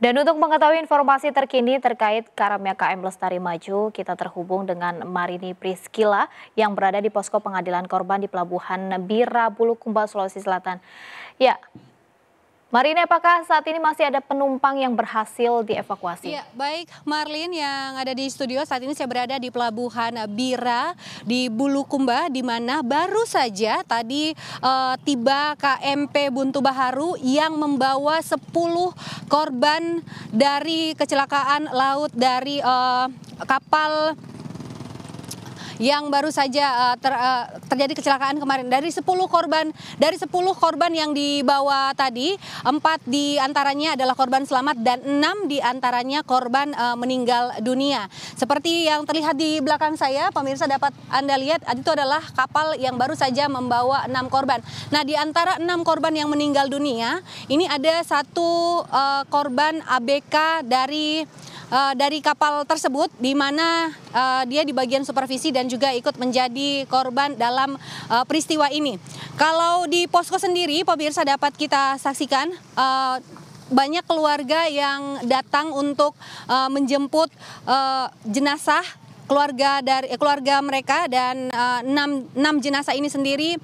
Dan untuk mengetahui informasi terkini terkait karamnya KM Lestari Maju, kita terhubung dengan Marini Priskila yang berada di posko pengadilan korban di Pelabuhan Bira Bulukumba, Sulawesi Selatan. Ya, Marini, apakah saat ini masih ada penumpang yang berhasil dievakuasi? Ya, baik Marlin yang ada di studio saat ini saya berada di pelabuhan Bira di Bulukumba di mana baru saja tadi uh, tiba KMP Buntu Baharu yang membawa 10 korban dari kecelakaan laut dari uh, kapal yang baru saja uh, ter, uh, terjadi kecelakaan kemarin. Dari 10 korban dari 10 korban yang dibawa tadi, empat di antaranya adalah korban selamat dan enam di antaranya korban uh, meninggal dunia. Seperti yang terlihat di belakang saya, pemirsa dapat Anda lihat itu adalah kapal yang baru saja membawa enam korban. Nah, di antara 6 korban yang meninggal dunia, ini ada satu uh, korban ABK dari uh, dari kapal tersebut di mana uh, dia di bagian supervisi dan juga ikut menjadi korban dalam uh, peristiwa ini. Kalau di posko sendiri pemirsa dapat kita saksikan uh, banyak keluarga yang datang untuk uh, menjemput uh, jenazah keluarga dari keluarga mereka dan enam enam jenazah ini sendiri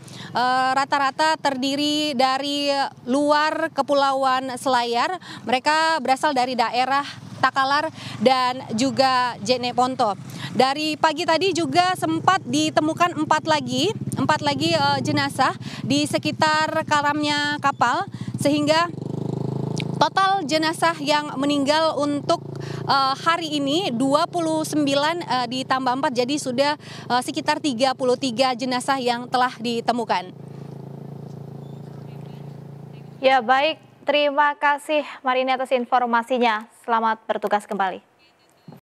rata-rata uh, terdiri dari luar kepulauan Selayar. Mereka berasal dari daerah Takalar dan juga Jene Ponto. Dari pagi tadi juga sempat ditemukan empat lagi, empat lagi uh, jenazah di sekitar karamnya kapal sehingga total jenazah yang meninggal untuk uh, hari ini 29 uh, e, ditambah 4 jadi sudah uh, sekitar 33 jenazah yang telah ditemukan. Ya baik Terima kasih Marini atas informasinya. Selamat bertugas kembali.